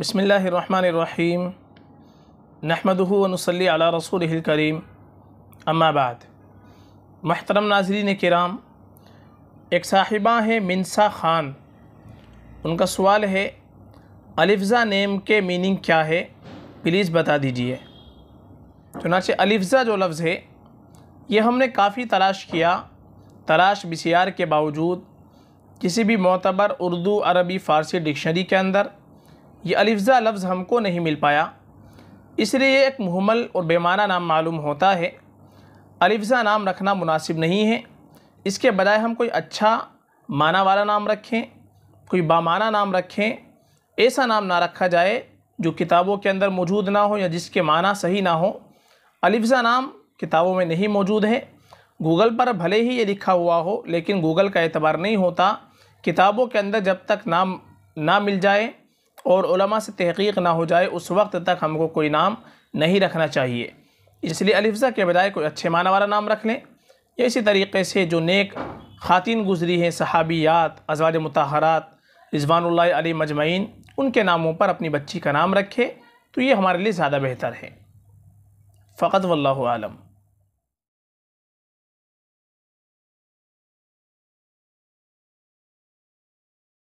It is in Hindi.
बसमीम नहमदनसली अला रसूल करीम अम्माबाद महतरम नाजरीन कराम एक साहिबा है मिनसा ख़ान उनका सवाल है अलिफ्ज़ा नेम के मीनिंग क्या है प्लीज़ बता दीजिए चुनाचे अलिफ्ज़ा जो लफ्ज़ है ये हमने काफ़ी तलाश किया तलाश बसियार के बावजूद किसी भी मोतबर उर्दू अरबी फ़ारसी डिक्शनरी के अंदर ये अलफ़ा लफ्ज़ हमको नहीं मिल पाया इसलिए एक महमल और बेमाना नाम मालूम होता है अलफा नाम रखना मुनासिब नहीं है इसके बजाय हम कोई अच्छा माना वाला नाम रखें कोई बामाना नाम रखें ऐसा नाम ना रखा जाए जो किताबों के अंदर मौजूद ना हो या जिसके माना सही ना हो अलफा नाम किताबों में नहीं मौजूद है गूगल पर भले ही ये लिखा हुआ हो लेकिन गूगल का एतबार नहीं होता किताबों के अंदर जब तक नाम ना मिल जाए और से तहकीक ना हो जाए उस वक्त तक हमको कोई नाम नहीं रखना चाहिए इसलिए अलफ़ा के बजाय कोई अच्छे माना वाला नाम रख लें या इसी तरीके से जो नेक ख़ातिन गुजरी हैं सहाबियात अजवाज मतहरात अली मजमैन उनके नामों पर अपनी बच्ची का नाम रखे तो ये हमारे लिए ज़्यादा बेहतर है फ़कत वल्लम